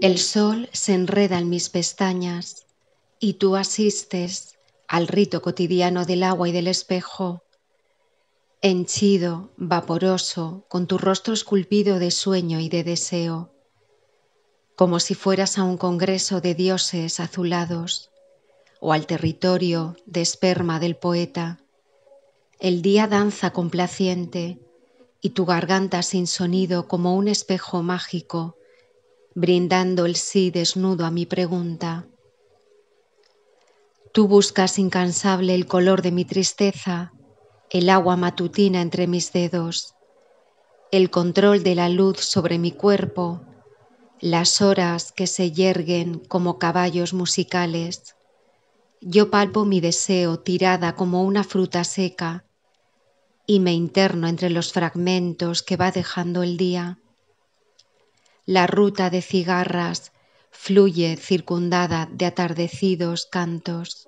El sol se enreda en mis pestañas y tú asistes al rito cotidiano del agua y del espejo, henchido, vaporoso, con tu rostro esculpido de sueño y de deseo, como si fueras a un congreso de dioses azulados o al territorio de esperma del poeta. El día danza complaciente y tu garganta sin sonido como un espejo mágico brindando el sí desnudo a mi pregunta. Tú buscas incansable el color de mi tristeza, el agua matutina entre mis dedos, el control de la luz sobre mi cuerpo, las horas que se yerguen como caballos musicales. Yo palpo mi deseo tirada como una fruta seca y me interno entre los fragmentos que va dejando el día. La ruta de cigarras fluye circundada de atardecidos cantos.